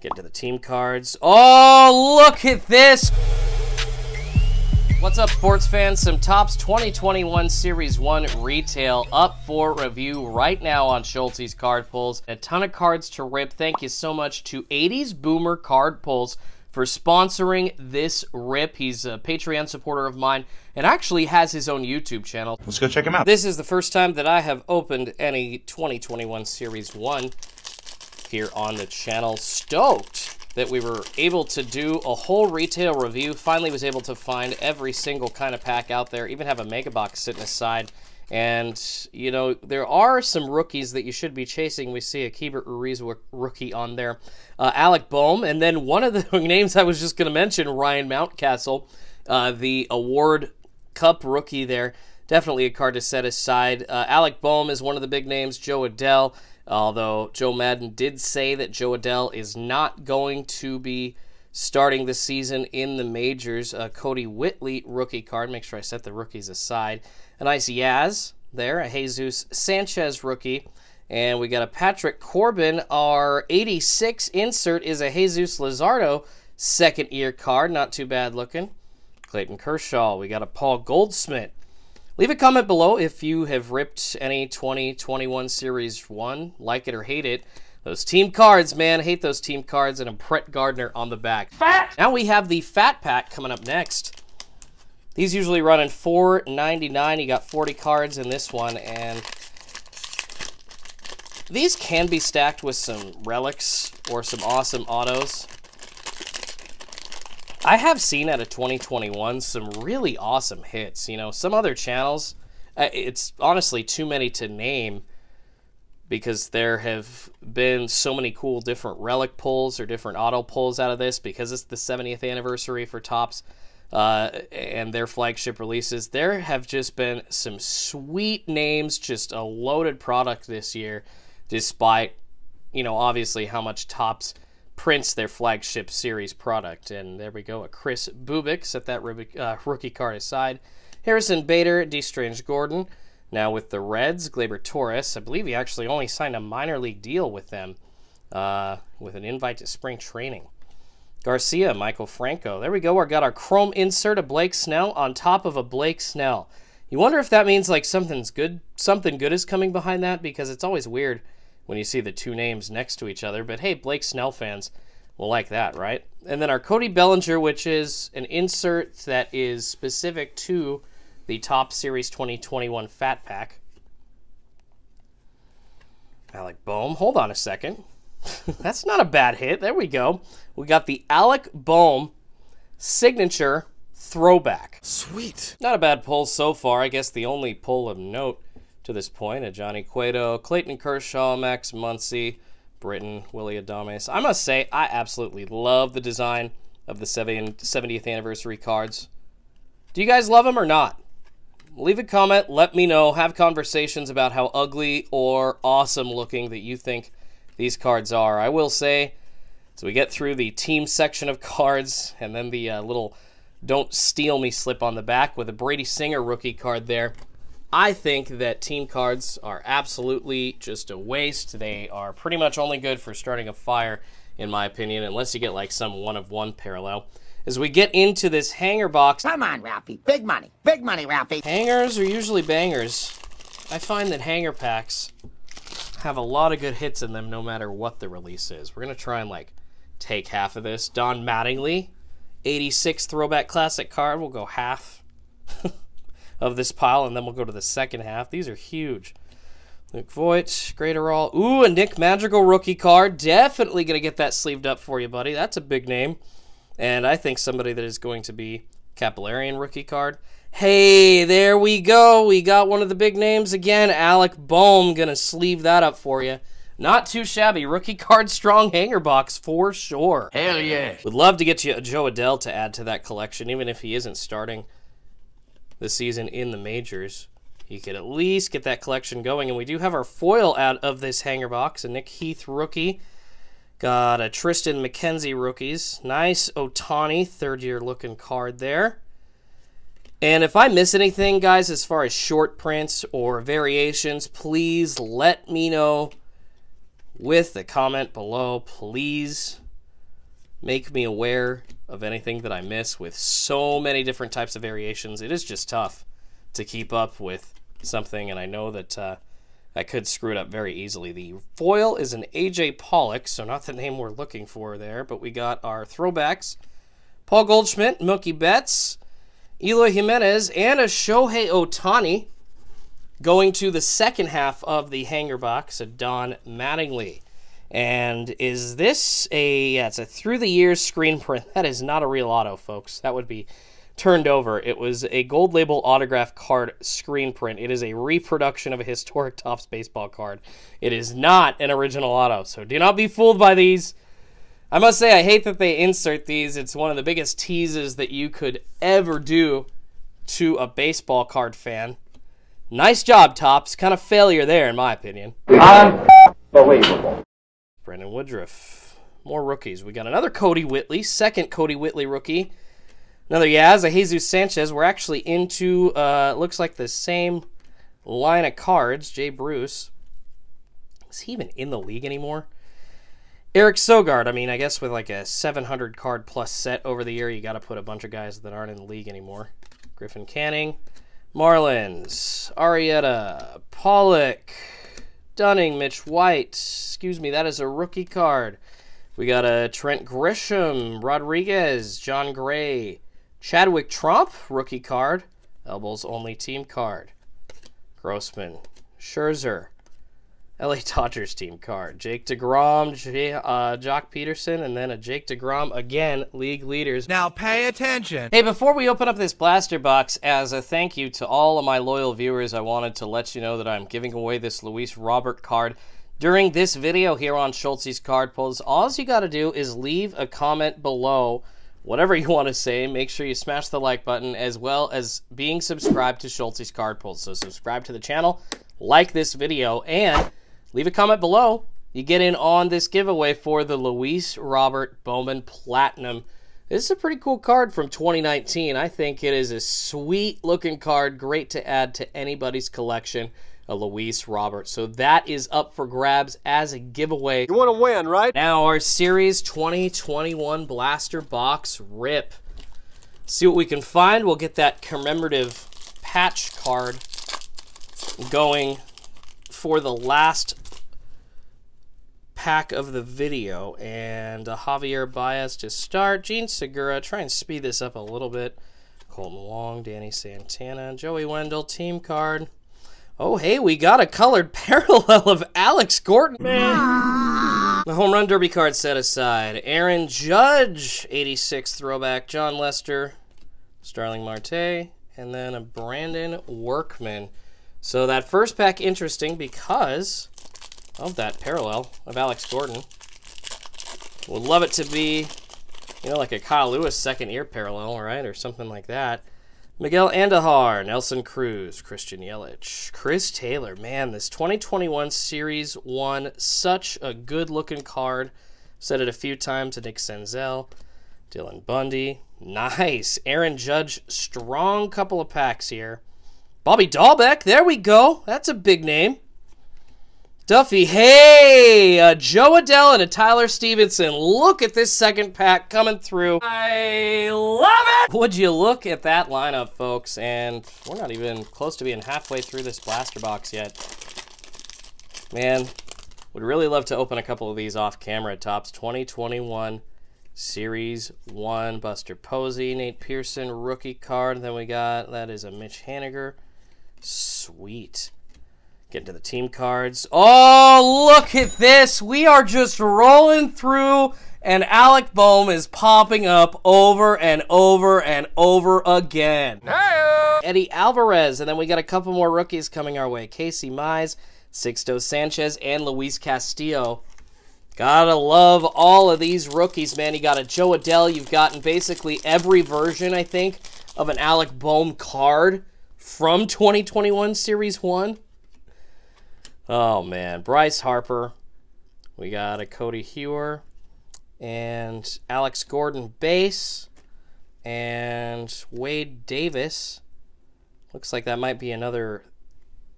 Get into the team cards. Oh, look at this! What's up, sports fans? Some Tops 2021 Series 1 retail up for review right now on Schulte's Card Pulls. A ton of cards to rip. Thank you so much to 80s Boomer Card Pulls for sponsoring this rip. He's a Patreon supporter of mine and actually has his own YouTube channel. Let's go check him out. This is the first time that I have opened any 2021 Series 1 here on the channel. Stoked that we were able to do a whole retail review. Finally was able to find every single kind of pack out there, even have a mega box sitting aside. And, you know, there are some rookies that you should be chasing. We see a Kiebert Ruiz rookie on there, uh, Alec Bohm, and then one of the names I was just going to mention, Ryan Mountcastle, uh, the award cup rookie there. Definitely a card to set aside. Uh, Alec Bohm is one of the big names, Joe Adell. Although Joe Madden did say that Joe Adell is not going to be starting the season in the majors. Uh, Cody Whitley, rookie card. Make sure I set the rookies aside. A nice Yaz there, a Jesus Sanchez rookie. And we got a Patrick Corbin. Our 86 insert is a Jesus Lazardo second year card. Not too bad looking. Clayton Kershaw. We got a Paul Goldsmith. Leave a comment below if you have ripped any 2021 Series 1, like it or hate it. Those team cards, man. I hate those team cards, and a Brett Gardner on the back. Fat! Now we have the Fat Pack coming up next. These usually run in $4.99. You got 40 cards in this one, and these can be stacked with some relics or some awesome autos. I have seen out of 2021 some really awesome hits. You know, some other channels, uh, it's honestly too many to name because there have been so many cool different relic pulls or different auto pulls out of this because it's the 70th anniversary for Tops uh, and their flagship releases. There have just been some sweet names, just a loaded product this year, despite, you know, obviously how much Tops Prince their flagship series product. And there we go. A Chris Bubik set that uh, rookie card aside. Harrison Bader, D. Strange Gordon. Now with the Reds, Glaber Torres. I believe he actually only signed a minor league deal with them uh, with an invite to spring training. Garcia, Michael Franco. There we go. We got our chrome insert of Blake Snell on top of a Blake Snell. You wonder if that means like something's good, something good is coming behind that because it's always weird when you see the two names next to each other. But hey, Blake Snell fans will like that, right? And then our Cody Bellinger, which is an insert that is specific to the Top Series 2021 Fat Pack. Alec Bohm, hold on a second. That's not a bad hit. There we go. We got the Alec Bohm signature throwback. Sweet. Not a bad pull so far. I guess the only pull of note to this point at Johnny Cueto, Clayton Kershaw, Max Muncy, Britton, Willie Adames. I must say, I absolutely love the design of the 70th anniversary cards. Do you guys love them or not? Leave a comment, let me know, have conversations about how ugly or awesome looking that you think these cards are. I will say, so we get through the team section of cards and then the uh, little don't steal me slip on the back with a Brady Singer rookie card there. I think that team cards are absolutely just a waste. They are pretty much only good for starting a fire, in my opinion, unless you get like some one of one parallel. As we get into this hanger box. Come on, Ralphie. Big money. Big money, Ralphie. Hangers are usually bangers. I find that hanger packs have a lot of good hits in them no matter what the release is. We're going to try and like take half of this. Don Mattingly, 86 throwback classic card. We'll go half of this pile, and then we'll go to the second half. These are huge. Luke Voigt, all. Ooh, a Nick Madrigal rookie card. Definitely going to get that sleeved up for you, buddy. That's a big name. And I think somebody that is going to be Capillarian rookie card. Hey, there we go. We got one of the big names again. Alec Bohm going to sleeve that up for you. Not too shabby. Rookie card strong hanger box for sure. Hell yeah. Would love to get you a Joe Adele to add to that collection, even if he isn't starting this season in the majors. You could at least get that collection going. And we do have our foil out of this hanger box. A Nick Heath rookie. Got a Tristan McKenzie rookies. Nice Otani third year looking card there. And if I miss anything, guys, as far as short prints or variations, please let me know with the comment below. Please make me aware of anything that I miss with so many different types of variations. It is just tough to keep up with something, and I know that uh, I could screw it up very easily. The foil is an AJ Pollock, so not the name we're looking for there, but we got our throwbacks. Paul Goldschmidt, Mookie Betts, Eloy Jimenez, and a Shohei Otani going to the second half of the hanger box, a Don Mattingly. And is this a yeah, it's a through the years screen print. That is not a real auto, folks. That would be turned over. It was a gold label autograph card screen print. It is a reproduction of a historic Topps baseball card. It is not an original auto. So do not be fooled by these. I must say I hate that they insert these. It's one of the biggest teases that you could ever do to a baseball card fan. Nice job, Tops. Kind of failure there, in my opinion. Unbelievable. Brandon Woodruff. More rookies. We got another Cody Whitley, second Cody Whitley rookie. Another Yaz, a Jesus Sanchez. We're actually into, uh, looks like the same line of cards. Jay Bruce. Is he even in the league anymore? Eric Sogard. I mean, I guess with like a 700 card plus set over the year, you got to put a bunch of guys that aren't in the league anymore. Griffin Canning. Marlins. Arietta. Pollock stunning Mitch White. Excuse me, that is a rookie card. We got a uh, Trent Grisham, Rodriguez, John Gray, Chadwick Trump, rookie card. Elbows only team card. Grossman, Scherzer, LA Dodgers team card. Jake DeGrom, J- uh, Jock Peterson, and then a Jake DeGrom again, league leaders. Now pay attention. Hey, before we open up this blaster box, as a thank you to all of my loyal viewers, I wanted to let you know that I'm giving away this Luis Robert card. During this video here on Schultz's Card Pulls, all you got to do is leave a comment below whatever you want to say, make sure you smash the like button as well as being subscribed to Schultz's Card Pulls. So subscribe to the channel, like this video, and leave a comment below. You get in on this giveaway for the Luis Robert Bowman Platinum. This is a pretty cool card from 2019. I think it is a sweet looking card, great to add to anybody's collection. A Luis Robert. So that is up for grabs as a giveaway. You want to win, right? Now, our Series 2021 Blaster Box Rip. See what we can find. We'll get that commemorative patch card going for the last pack of the video. And uh, Javier Baez to start. Gene Segura, try and speed this up a little bit. Colton Wong, Danny Santana, Joey Wendell, team card. Oh, hey, we got a colored parallel of Alex Gordon. Man. The home run derby card set aside. Aaron Judge, 86 throwback. John Lester, Starling Marte, and then a Brandon Workman. So that first pack, interesting because of that parallel of Alex Gordon. Would love it to be, you know, like a Kyle Lewis second year parallel, right? Or something like that. Miguel Andahar, Nelson Cruz, Christian Yelich, Chris Taylor. Man, this 2021 Series 1, such a good looking card. Said it a few times to Nick Senzel, Dylan Bundy. Nice. Aaron Judge, strong couple of packs here. Bobby Dahlbeck, there we go. That's a big name. Duffy, hey, a Joe Adele and a Tyler Stevenson. Look at this second pack coming through. I love it! Would you look at that lineup, folks? And we're not even close to being halfway through this blaster box yet. Man, would really love to open a couple of these off camera. Tops 2021 Series 1, Buster Posey, Nate Pearson, rookie card. Then we got, that is a Mitch Haniger. Sweet. Get into the team cards. Oh, look at this. We are just rolling through, and Alec Bohm is popping up over and over and over again. Eddie Alvarez, and then we got a couple more rookies coming our way. Casey Mize, Sixto Sanchez, and Luis Castillo. Gotta love all of these rookies, man. You got a Joe Adele. You've gotten basically every version, I think, of an Alec Bohm card from 2021 Series 1. Oh, man. Bryce Harper. We got a Cody Hewer and Alex Gordon base and Wade Davis. Looks like that might be another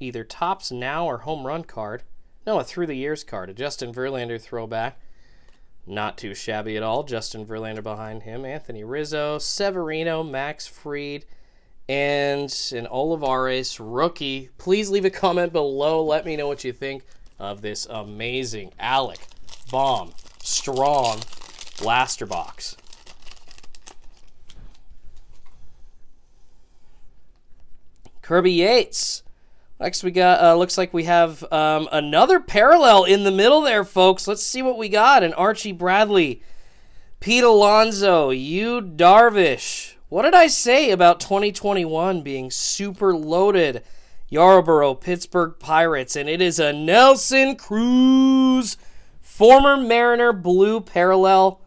either tops now or home run card. No, a through the years card, a Justin Verlander throwback. Not too shabby at all. Justin Verlander behind him, Anthony Rizzo, Severino, Max Freed, and an Olivares rookie. Please leave a comment below. Let me know what you think of this amazing Alec Bomb Strong blaster box. Kirby Yates. Next, we got, uh, looks like we have um, another parallel in the middle there, folks. Let's see what we got. An Archie Bradley, Pete Alonso, you Darvish, what did I say about 2021 being super loaded? Yarborough, Pittsburgh Pirates, and it is a Nelson Cruz, former Mariner blue parallel.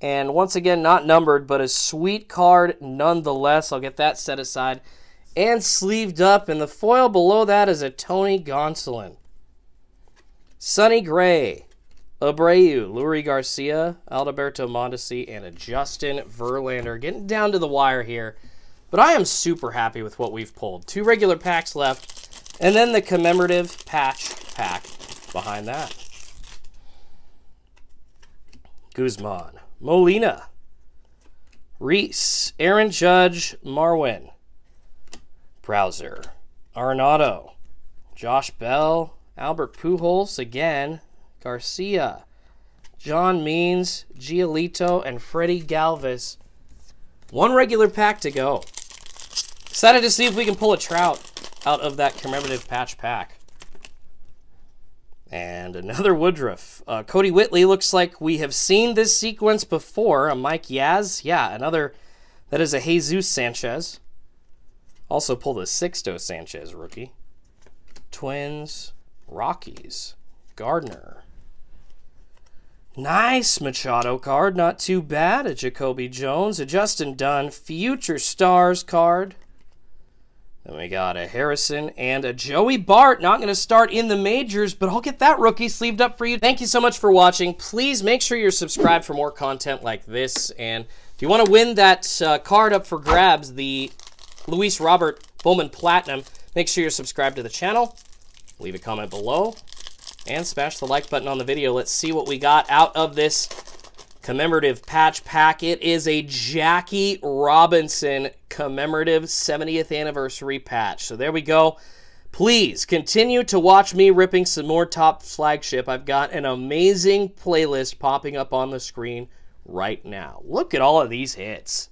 And once again, not numbered, but a sweet card nonetheless. I'll get that set aside and sleeved up. And the foil below that is a Tony Gonsolin. Sunny Gray, Abreu, Lurie Garcia, Alberto Mondesi, and a Justin Verlander. Getting down to the wire here, but I am super happy with what we've pulled. Two regular packs left, and then the commemorative patch pack behind that. Guzman, Molina, Reese, Aaron Judge, Marwin, Browser, Arnado, Josh Bell, Albert Pujols again, Garcia, John Means, Giolito, and Freddie Galvis. One regular pack to go. Excited to see if we can pull a trout out of that commemorative patch pack. And another Woodruff. Uh, Cody Whitley looks like we have seen this sequence before. A Mike Yaz. Yeah, another. That is a Jesus Sanchez. Also pulled a Sixto Sanchez rookie. Twins. Rockies. Gardner. Nice Machado card, not too bad. A Jacoby Jones, a Justin Dunn, future stars card. Then we got a Harrison and a Joey Bart. Not going to start in the majors, but I'll get that rookie sleeved up for you. Thank you so much for watching. Please make sure you're subscribed for more content like this. And if you want to win that uh, card up for grabs, the Luis Robert Bowman Platinum, make sure you're subscribed to the channel. Leave a comment below and smash the like button on the video. Let's see what we got out of this commemorative patch pack. It is a Jackie Robinson commemorative 70th anniversary patch. So there we go. Please continue to watch me ripping some more top flagship. I've got an amazing playlist popping up on the screen right now. Look at all of these hits.